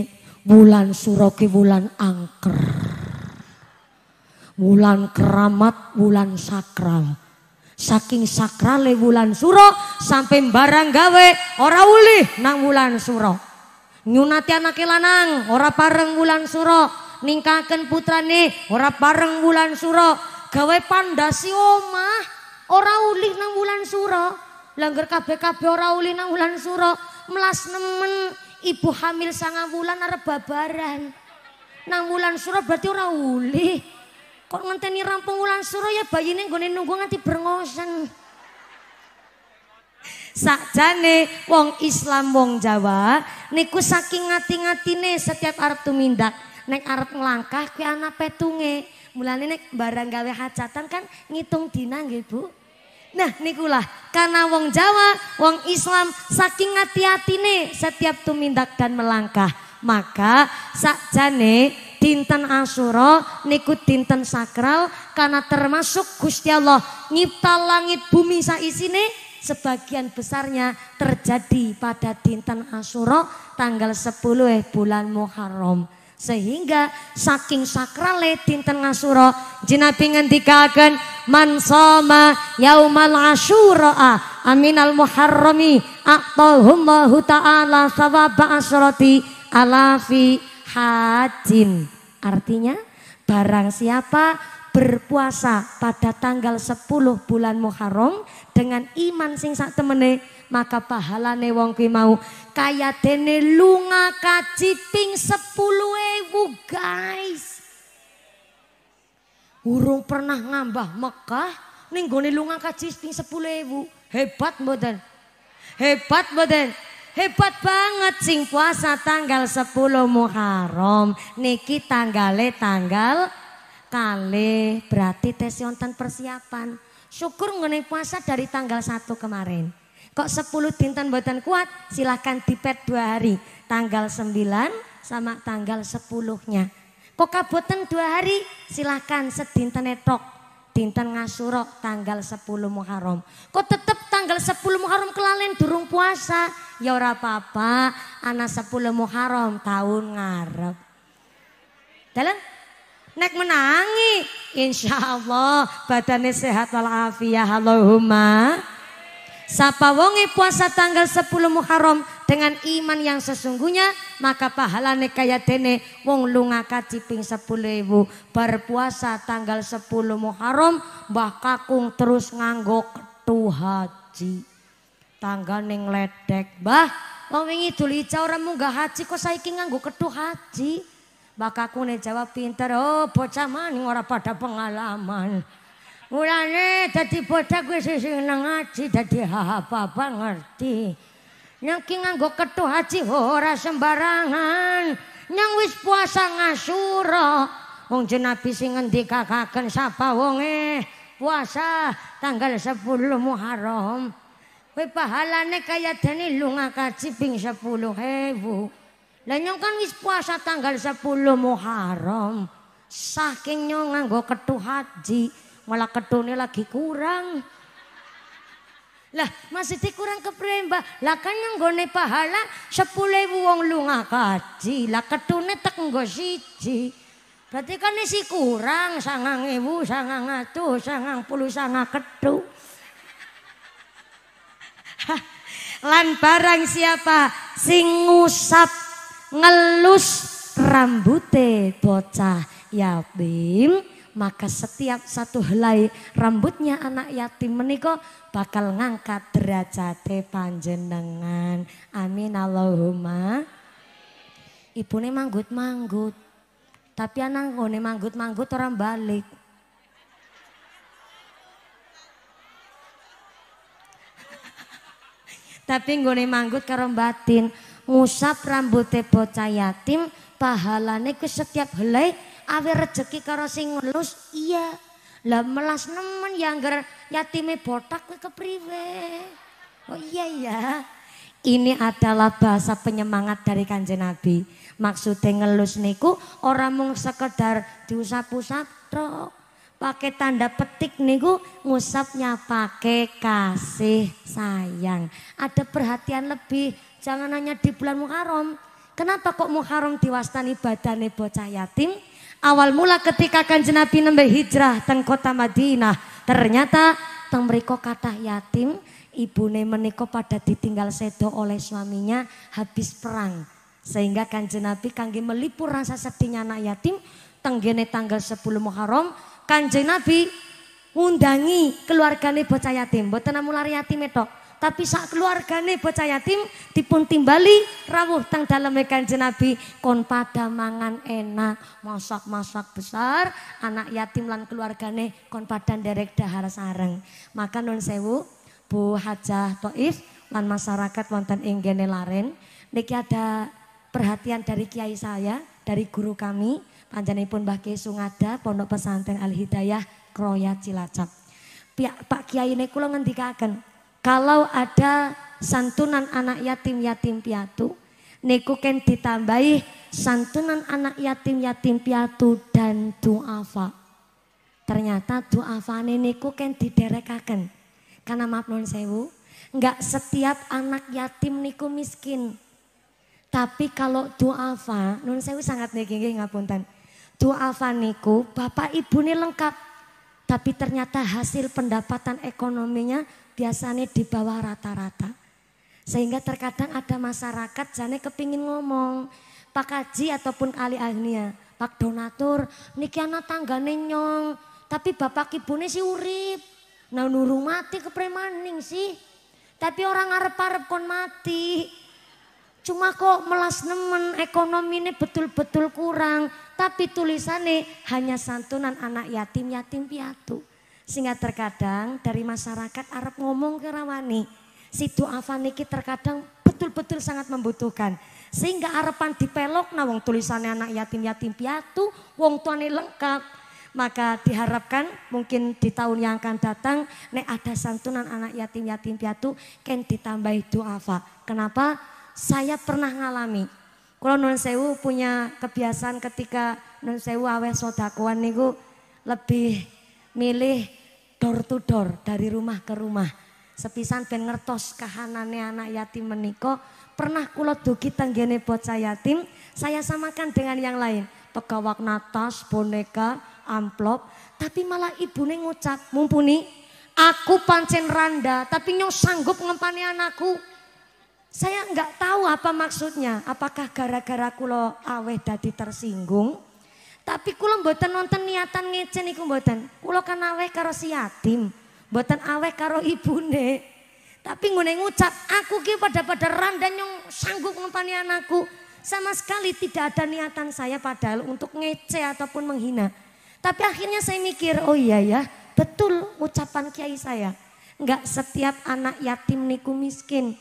bulan Suro ki bulan angker. Bulan keramat, bulan sakral. saking sakrale wulan suro sampai barang gawe ora ulih nang wulan suro nyunati anake lanang ora pareng wulan suro ningkaken putrane ora pareng wulan suro gawe pandasi omah ora ulih nang wulan suro langgar kabeh kabeh ora ulih nang wulan suro melas nemen ibu hamil sanga wulan arep babaran nang wulan suro berarti ora ulih Kok ngenteni rampung wulan Suraya ya ini gue nunggu nanti brengosen. Sakjane wong Islam wong Jawa niku saking ngati-ngatine ngati setiap arep tumindak, nek arep melangkah, ke anak petunge. Mulane nek barang gawe hajatan kan ngitung dina nggih, Bu. Nah nikulah karena wong Jawa, wong Islam saking ngati ngati nih setiap tumindak dan melangkah. Maka sakjane dinten asuro, niku dinten sakral karena termasuk Gusti Allah nyipta langit bumi saisine sebagian besarnya terjadi pada dinten asuro tanggal 10 eh, bulan Muharram. Sehingga saking sakrale dinten Asyura jinabi ngendikaken man sama yaumal asyura aminal muharrami aqtahumullahu ta'ala sawaba asyrati alafi hajin. Artinya barang siapa berpuasa pada tanggal 10 bulan Muharram dengan iman sing sak temene maka pahalane wong kuwi mau kaya dene lunga kaji ping ewu guys. Urung pernah ngambah Mekah ning gone lunga kaji ping ewu Hebat mboten? Hebat mboten? Hebat banget sing puasa tanggal 10 Muharram. Niki tanggale tanggal kali berarti tes wonten persiapan. Syukur ngene puasa dari tanggal 1 kemarin. Kok 10 dinten buatan kuat silahkan dipet dua hari. Tanggal 9 sama tanggal 10 nya. Kok kaboten dua hari silahkan sedinten etok dinten ngasuro tanggal 10 Muharram. Kok tetep tanggal 10 Muharram kelalen durung puasa? Ya ora apa-apa, ana 10 Muharram tahun ngarep. Dalam nek menangi insyaallah badannya sehat walafiat Allahumma. Sapa wonge puasa tanggal 10 Muharram dengan iman yang sesungguhnya maka pahalane kaya dene wong lunga kaciping 10.000 berpuasa tanggal 10 Muharram Mbah Kakung terus nganggo ketu haji tanggal neng ledek Mbah wong wingi Dzulhijjah ora munggah haji kok saiki nganggo ketu haji Mbah jawab pinter oh bocah maning ora pada pengalaman Mulane dadi bocah kuwi sing nang ngaji dadi apa-apa ngerti Nyaki nganggo ketu haji ora sembarangan Nyang wis puasa ngasura Wong jenabi sing ngendi kakaken sapa wonge puasa tanggal 10 Muharram Kowe pahalane kaya dene lunga kaji ping 10.000 Lah nyong kan wis puasa tanggal 10 Muharram saking nyong nganggo ketu haji malah ketune lagi kurang Lah masih dikurang kepriye Mbak? Lah kan nyenggone pahala 10.000 wong lunga kaji. Lah ketune tek nggo siji. Berarti kan isi kurang sangang ibu, sangang atu, sangang puluh, sangang ketu. Lan barang siapa sing ngusap ngelus rambute bocah yatim maka setiap satu helai rambutnya anak yatim meniko bakal ngangkat derajate panjenengan. Amin Allahumma. ini manggut-manggut. Tapi anak ini manggut-manggut orang balik. Tapi gue manggut karo batin. Ngusap rambutnya bocah yatim, pahalane ku setiap helai awe rezeki karo sing ngelus iya lah melas nemen ya anggar yatime botak kowe kepriwe oh iya iya, ini adalah bahasa penyemangat dari kanjeng Nabi maksudnya ngelus niku orang mung sekedar diusap-usap tok pakai tanda petik niku ngusapnya pakai kasih sayang. Ada perhatian lebih, jangan hanya di bulan Muharram. Kenapa kok Muharram diwastani badane bocah yatim? Awal mula ketika kanjeng Nabi nembe hijrah teng kota Madinah, ternyata teng mereka kata yatim, ibune menika pada ditinggal sedo oleh suaminya habis perang. Sehingga kanjeng Nabi kangge melipur rasa sedihnya anak yatim tenggene tanggal 10 Muharram kanjeng Nabi undangi keluargane bocah yatim, mboten namung lari yatim tok tapi saat keluargane bocah yatim dipun timbali rawuh tang daleme Kanjeng Nabi kon pada mangan enak, masak-masak besar, anak yatim lan keluargane kon pada derek dahar sareng. Maka nun sewu Bu Hajah Toif lan masyarakat wonten ing laren niki ada perhatian dari kiai saya, dari guru kami, panjenenganipun Mbah Kiai Sungada Pondok Pesantren Al Hidayah Kroya Cilacap. Pihak Pak Kiai ini kula ngendikaken kalau ada santunan anak yatim-yatim piatu niku ken ditambahi santunan anak yatim-yatim piatu dan duafa. Ternyata duafane niku ken diderekaken. Karena maaf non sewu, nggak setiap anak yatim niku miskin. Tapi kalau duafa, non sewu sangat ngegege ngapunten. Duafa niku bapak ibu ini lengkap. Tapi ternyata hasil pendapatan ekonominya biasanya di bawah rata-rata. Sehingga terkadang ada masyarakat jane kepingin ngomong, Pak Haji ataupun Ali Ahnia, Pak Donatur, niki anak tangga nyong, tapi bapak ini si urip. Nah nurung mati kepremaning sih. Tapi orang arep-arep kon mati. Cuma kok melas nemen ekonomi nih betul-betul kurang. Tapi tulisannya hanya santunan anak yatim, yatim piatu sehingga terkadang dari masyarakat Arab ngomong ke Rawani situ du'afa niki terkadang betul-betul sangat membutuhkan sehingga arepan dipelok nah wong tulisannya anak yatim-yatim piatu wong tuane lengkap maka diharapkan mungkin di tahun yang akan datang nek ada santunan anak yatim-yatim piatu ken ditambahi duafa kenapa saya pernah ngalami kalau non sewu punya kebiasaan ketika non sewu aweh sodakuan niku lebih milih door to door dari rumah ke rumah. Sepisan ben ngertos kahanane anak yatim meniko pernah kulo duki tenggene bocah yatim, saya samakan dengan yang lain. Pegawak natas, boneka, amplop, tapi malah ibune ngucap, "Mumpuni, aku pancen randa, tapi nyong sanggup ngempani anakku." Saya nggak tahu apa maksudnya, apakah gara-gara kulo aweh dadi tersinggung tapi kula mboten nonton niatan ngecen iku mboten. Kula kan aweh karo si yatim, mboten aweh karo ibune. Tapi ngene ngucap, aku ki pada-pada randan yang sanggup ngempani anakku. Sama sekali tidak ada niatan saya padahal untuk ngece ataupun menghina. Tapi akhirnya saya mikir, oh iya ya, betul ucapan kiai saya. Enggak setiap anak yatim niku miskin.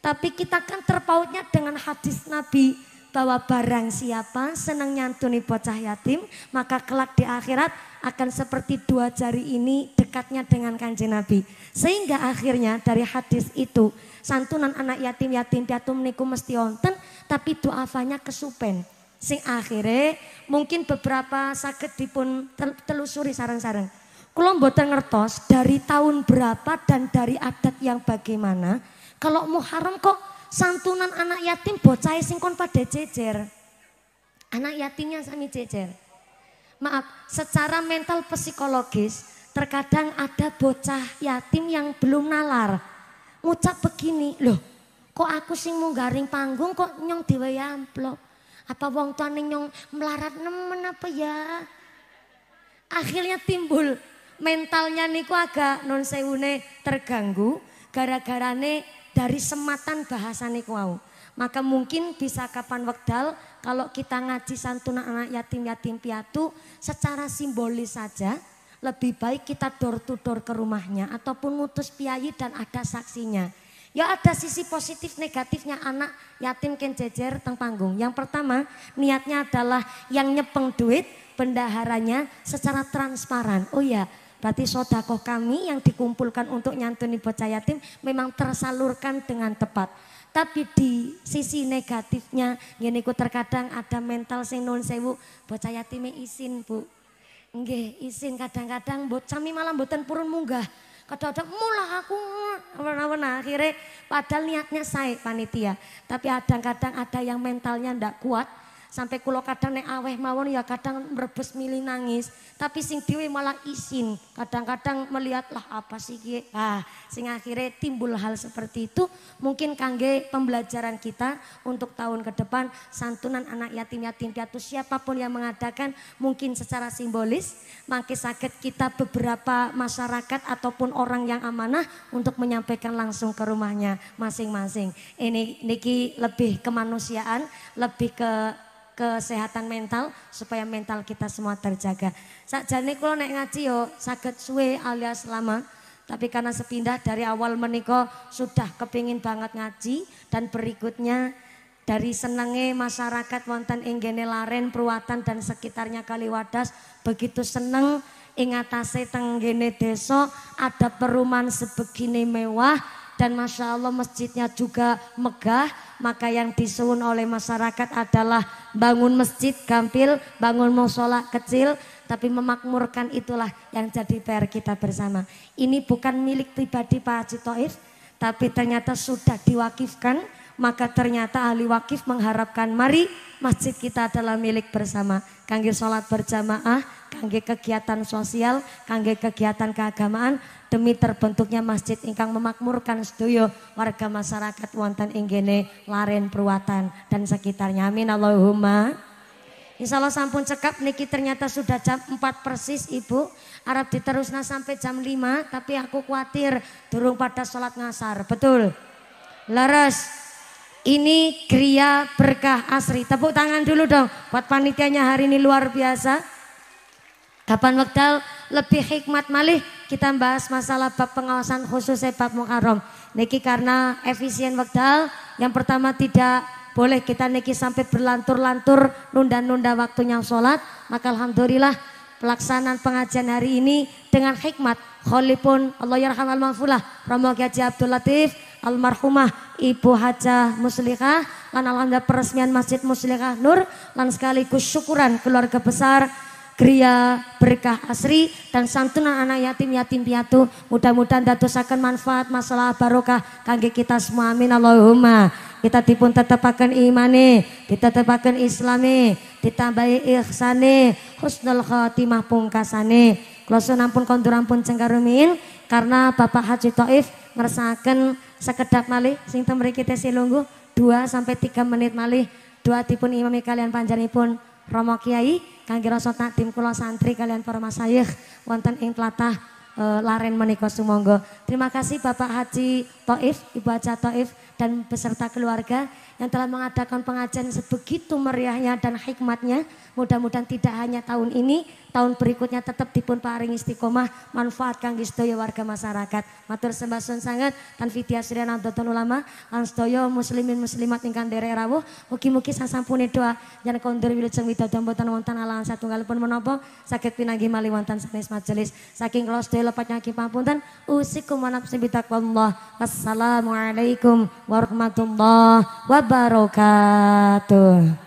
Tapi kita kan terpautnya dengan hadis Nabi bahwa barang siapa senang nyantuni bocah yatim, maka kelak di akhirat akan seperti dua jari ini dekatnya dengan kanjeng Nabi. Sehingga akhirnya dari hadis itu, santunan anak yatim-yatim piatu meniku mesti onten, tapi doafanya kesupen. Sing akhirnya mungkin beberapa sakit dipun telusuri sarang-sarang. Kulo mboten ngertos dari tahun berapa dan dari adat yang bagaimana. Kalau Muharram kok santunan anak yatim bocah sing kon pada jejer. Anak yatimnya sami jejer. Maaf, secara mental psikologis terkadang ada bocah yatim yang belum nalar. Ngucap begini, loh kok aku sing mau garing panggung kok nyong diwe ya amplop. Apa wong tuan nyong melarat nemen apa ya? Akhirnya timbul mentalnya niku agak non sewune terganggu gara-garane dari sematan bahasa niku Wow, Maka mungkin bisa kapan wekdal kalau kita ngaji santunan anak yatim-yatim piatu secara simbolis saja lebih baik kita dor to door ke rumahnya ataupun mutus piayi dan ada saksinya. Ya ada sisi positif negatifnya anak yatim ken jejer teng panggung. Yang pertama niatnya adalah yang nyepeng duit bendaharanya secara transparan. Oh ya, Berarti sodako kami yang dikumpulkan untuk nyantuni bocah yatim memang tersalurkan dengan tepat. Tapi di sisi negatifnya, ini ya ku terkadang ada mental sing nun sewu, bocah yatim izin bu. Nge, izin kadang-kadang bot sami malam boten purun munggah. Kadang-kadang mulah aku warna-warna akhirnya padahal niatnya saya panitia. Tapi kadang-kadang ada yang mentalnya ndak kuat, Sampai kulo kadang nek aweh mawon ya kadang merebus milih nangis. Tapi sing dewi malah isin. Kadang-kadang melihatlah apa sih kie. Ah, sing akhirnya timbul hal seperti itu. Mungkin kangge pembelajaran kita untuk tahun ke depan. Santunan anak yatim-yatim piatu siapapun yang mengadakan. Mungkin secara simbolis. Mangke sakit kita beberapa masyarakat ataupun orang yang amanah. Untuk menyampaikan langsung ke rumahnya masing-masing. Ini niki lebih kemanusiaan. Lebih ke kesehatan mental supaya mental kita semua terjaga. ini kula nek ngaji yo saged suwe alias lama, tapi karena sepindah dari awal meniko sudah kepingin banget ngaji dan berikutnya dari senenge masyarakat wonten ing laren Pruwatan dan sekitarnya Kaliwadas begitu seneng ingatase teng desa ada perumahan sebegini mewah dan Masya Allah masjidnya juga megah. Maka yang disuun oleh masyarakat adalah bangun masjid gampil, bangun musola kecil. Tapi memakmurkan itulah yang jadi PR kita bersama. Ini bukan milik pribadi Pak Haji Toif, tapi ternyata sudah diwakifkan maka ternyata ahli wakif mengharapkan mari masjid kita adalah milik bersama. Kangge sholat berjamaah, kangge kegiatan sosial, kangge kegiatan keagamaan demi terbentuknya masjid ingkang memakmurkan sedoyo warga masyarakat wonten inggene laren perwatan dan sekitarnya. Amin Allahumma. Insya Allah sampun cekap niki ternyata sudah jam 4 persis ibu Arab diterusna sampai jam 5 tapi aku khawatir durung pada sholat ngasar betul Laras ini kriya berkah asri. Tepuk tangan dulu dong buat panitianya hari ini luar biasa. Kapan waktu lebih hikmat malih kita bahas masalah bab pengawasan khususnya bab mukarom. Niki karena efisien waktu yang pertama tidak boleh kita niki sampai berlantur-lantur nunda-nunda waktunya sholat. Maka Alhamdulillah pelaksanaan pengajian hari ini dengan hikmat. Kholipun Allah yarhamal mafulah. Romo Gaji Abdul Latif almarhumah Ibu Haja Muslikah lan alhamdulillah peresmian Masjid Muslikah Nur lan sekaligus syukuran keluarga besar Gria Berkah Asri dan santunan anak yatim yatim piatu mudah-mudahan dadosaken manfaat masalah barokah kangge kita semua amin Allahumma kita dipun tetepaken kita ditetepaken islami, ditambahi ikhsani, husnul khotimah pungkasane klosun pun kondur ampun cengkarumin karena Bapak Haji Taif merasakan sekedap malih sing temriki tesih lungguh 2 sampai 3 menit malih dua dipun imami kalian pun Romo Kiai kangge rasa tim kula santri kalian para masayih wonten ing tlatah e, laren menikos sumangga. Terima kasih Bapak Haji Toif, Ibu haji Toif dan beserta keluarga yang telah mengadakan pengajian sebegitu meriahnya dan hikmatnya Mudah-mudahan tidak hanya tahun ini, tahun berikutnya tetap dipun paring istiqomah manfaat kang warga masyarakat. Matur sembah sun sangat tan vidya sri nandoton ulama lan muslimin muslimat ingkang derek rawuh Muki-muki sasam puni doa yen kondur wilujeng widodong wantan wonten alahan pun menopo, sakit pinagi mali wantan sanes majelis. Saking kula doi lepat nyaki pamunten usikum wanap sebitak bitaqwallah. Wassalamualaikum warahmatullahi wabarakatuh.